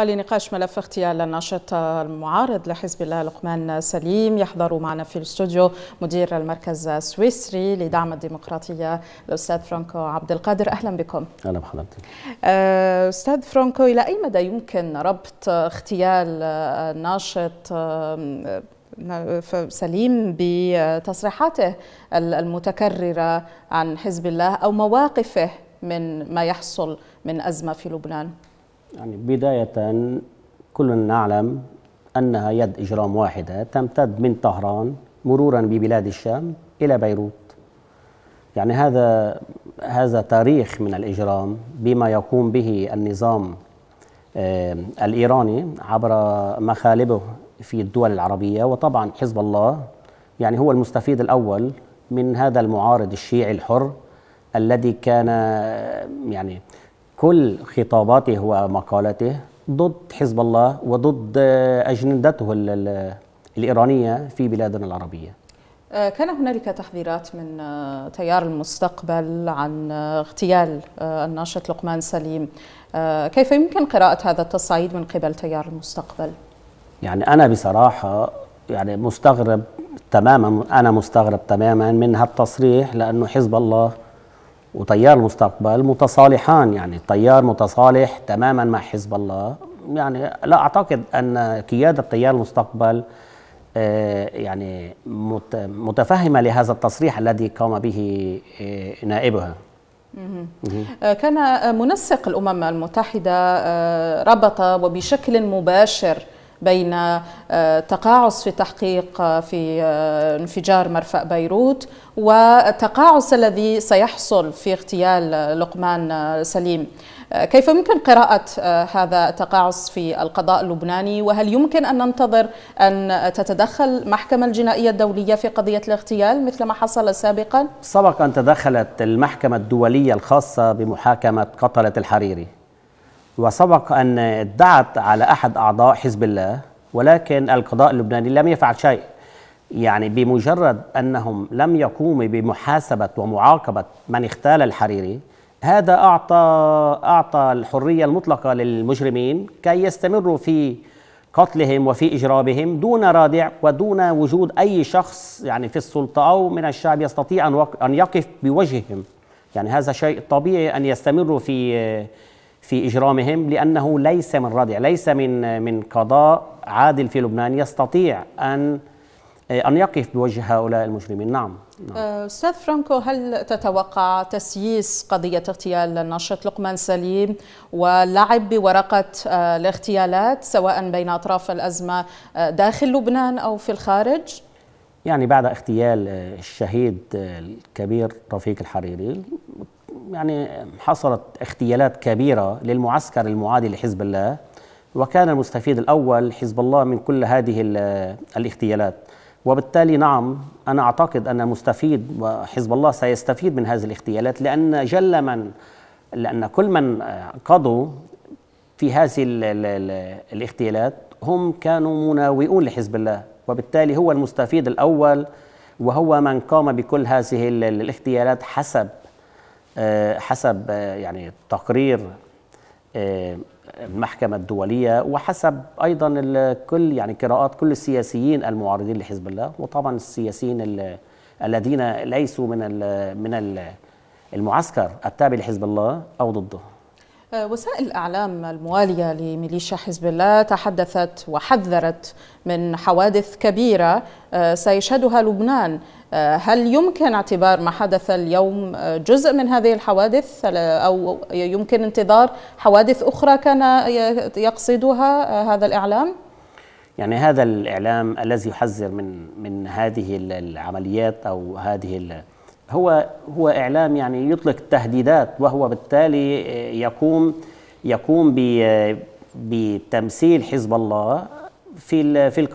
ولنقاش ملف اغتيال الناشط المعارض لحزب الله لقمان سليم يحضر معنا في الاستوديو مدير المركز السويسري لدعم الديمقراطية الأستاذ فرانكو عبد القادر أهلا بكم أهلا بحضرتك آه، أستاذ فرانكو إلى أي مدى يمكن ربط اغتيال الناشط آه، سليم بتصريحاته المتكررة عن حزب الله أو مواقفه من ما يحصل من أزمة في لبنان يعني بداية كلنا نعلم أنها يد إجرام واحدة تمتد من طهران مرورا ببلاد الشام إلى بيروت يعني هذا هذا تاريخ من الإجرام بما يقوم به النظام آه، الإيراني عبر مخالبه في الدول العربية وطبعا حزب الله يعني هو المستفيد الأول من هذا المعارض الشيعي الحر الذي كان آه، يعني كل خطاباته ومقالاته ضد حزب الله وضد آه، اجندته الايرانيه في بلادنا العربيه. آه، كان هنالك تحذيرات من آه، تيار المستقبل عن اغتيال الناشط لقمان سليم كيف يمكن قراءة هذا التصعيد من قبل تيار المستقبل؟ يعني أنا بصراحة يعني مستغرب تماما أنا مستغرب تماما من هالتصريح لأنه حزب الله وتيار المستقبل متصالحان يعني تيار متصالح تماما مع حزب الله يعني لا اعتقد ان قياده تيار المستقبل آه، يعني متفهمه لهذا التصريح الذي قام به آه، نائبها آه، كان منسق الامم المتحده ربط وبشكل مباشر بين آه، تقاعس في تحقيق آه، في آه، انفجار مرفأ بيروت والتقاعس الذي سيحصل في اغتيال لقمان سليم كيف يمكن قراءة هذا التقاعس في القضاء اللبناني وهل يمكن أن ننتظر أن تتدخل المحكمة الجنائية الدولية في قضية الاغتيال مثل ما حصل سابقا؟ سبق أن تدخلت المحكمة الدولية الخاصة بمحاكمة قتلة الحريري وسبق أن ادعت على أحد أعضاء حزب الله ولكن القضاء اللبناني لم يفعل شيء يعني بمجرد أنهم لم يقوموا بمحاسبة ومعاقبة من اغتال الحريري هذا أعطى, أعطى الحرية المطلقة للمجرمين كي يستمروا في قتلهم وفي إجرامهم دون رادع ودون وجود أي شخص يعني في السلطة أو من الشعب يستطيع أن يقف بوجههم يعني هذا شيء طبيعي أن يستمروا في في اجرامهم لانه ليس من ردع ليس من من قضاء عادل في لبنان يستطيع ان ان يقف بوجه هؤلاء المجرمين نعم, نعم. أه، استاذ فرانكو هل تتوقع تسييس قضيه اغتيال الناشط لقمان سليم واللعب بورقه أه، الاغتيالات سواء بين اطراف الازمه أه، داخل لبنان او في الخارج يعني بعد اغتيال الشهيد الكبير رفيق الحريري يعني حصلت اغتيالات كبيرة للمعسكر المعادي لحزب الله وكان المستفيد الأول حزب الله من كل هذه الاغتيالات وبالتالي نعم أنا أعتقد أن مستفيد وحزب الله سيستفيد من هذه الاغتيالات لأن جل من لأن كل من قضوا في هذه الاغتيالات هم كانوا مناوئون لحزب الله وبالتالي هو المستفيد الأول وهو من قام بكل هذه الاغتيالات حسب آه، حسب آه، يعني تقرير آه، المحكمة الدولية وحسب أيضا كل يعني قراءات كل السياسيين المعارضين لحزب الله وطبعا السياسيين الذين ليسوا من من المعسكر التابع لحزب الله أو ضده وسائل الأعلام الموالية لميليشيا حزب الله تحدثت وحذرت من حوادث كبيرة سيشهدها لبنان آه، هل يمكن اعتبار ما حدث اليوم آه، جزء من هذه الحوادث أو يمكن انتظار حوادث أخرى كان يقصدها آه، هذا الإعلام؟ يعني هذا الإعلام الذي يحذر من من هذه العمليات أو هذه هو هو إعلام يعني يطلق التهديدات وهو بالتالي يقوم يقوم بتمثيل حزب الله في في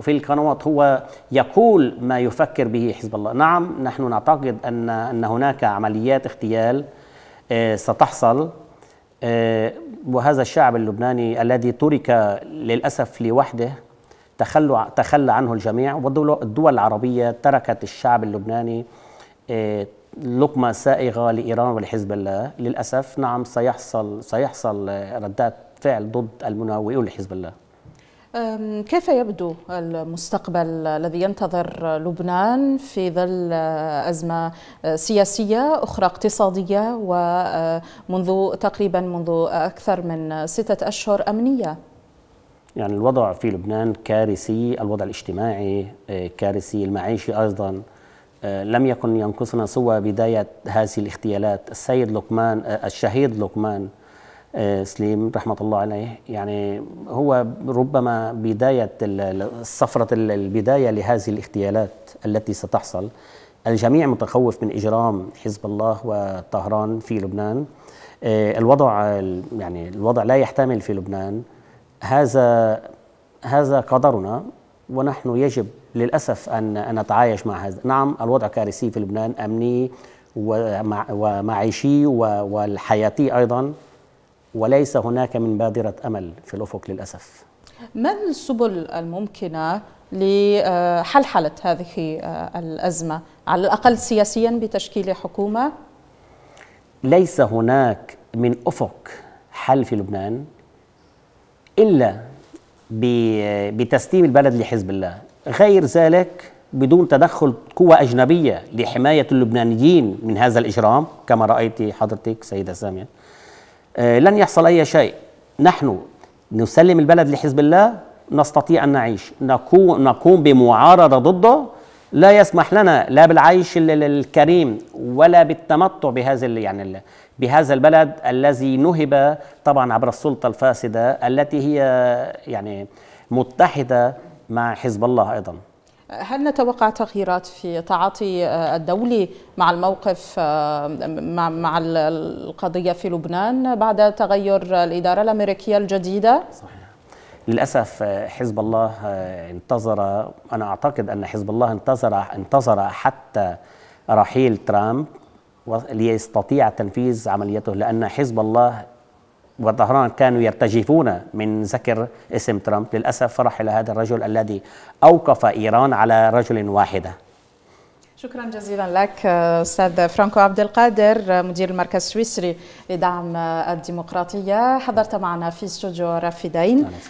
في القنوات هو يقول ما يفكر به حزب الله نعم نحن نعتقد ان ان هناك عمليات اغتيال آه، ستحصل آه، وهذا الشعب اللبناني الذي ترك للاسف لوحده تخلى تخلى عنه الجميع والدول العربيه تركت الشعب اللبناني آه، لقمه سائغه لايران ولحزب الله للاسف نعم سيحصل سيحصل ردات فعل ضد المناوئون لحزب الله كيف يبدو المستقبل الذي ينتظر لبنان في ظل آه، أزمة آه، سياسية أخرى اقتصادية ومنذ آه، تقريبا منذ أكثر من ستة أشهر أمنية يعني الوضع في لبنان كارثي الوضع الاجتماعي كارثي المعيشي أيضا لم يكن ينقصنا سوى بداية هذه الاغتيالات السيد لقمان الشهيد لقمان آه، سليم رحمة الله عليه يعني هو ربما بداية الصفرة البداية لهذه الاغتيالات التي ستحصل الجميع متخوف من إجرام حزب الله وطهران في لبنان آه، الوضع يعني الوضع لا يحتمل في لبنان هذا هذا قدرنا ونحن يجب للأسف أن نتعايش مع هذا نعم الوضع كارثي في لبنان أمني ومعيشي والحياتي أيضا وليس هناك من بادرة أمل في الأفق للأسف ما السبل الممكنة لحلحلة هذه آه، الأزمة على الأقل سياسيا بتشكيل حكومة؟ ليس هناك من أفق حل في لبنان إلا بتسليم البلد لحزب الله غير ذلك بدون تدخل قوى أجنبية لحماية اللبنانيين من هذا الإجرام كما رأيت حضرتك سيدة سامية آه، لن يحصل أي شيء نحن نسلم البلد لحزب الله نستطيع أن نعيش نقوم, نقوم بمعارضة ضده لا يسمح لنا لا بالعيش الكريم ولا بالتمتع بهذا يعني بهذا البلد الذي نهب طبعا عبر السلطه الفاسده التي هي يعني متحده مع حزب الله ايضا هل نتوقع تغييرات في تعاطي آه، الدولي مع الموقف آه، مع القضية في لبنان بعد تغير الإدارة الأمريكية الجديدة؟ صحيح. للأسف آه، حزب الله انتظر أنا أعتقد أن حزب الله انتظر انتظر حتى رحيل ترامب ليستطيع تنفيذ عمليته لأن حزب الله وطهران كانوا يرتجفون من ذكر اسم ترامب للأسف رحل هذا الرجل الذي أوقف إيران على رجل واحدة شكرا جزيلا لك آه، استاذ فرانكو عبد القادر آه، مدير المركز السويسري لدعم آه، الديمقراطيه حضرت معنا في استوديو رافدين نعم.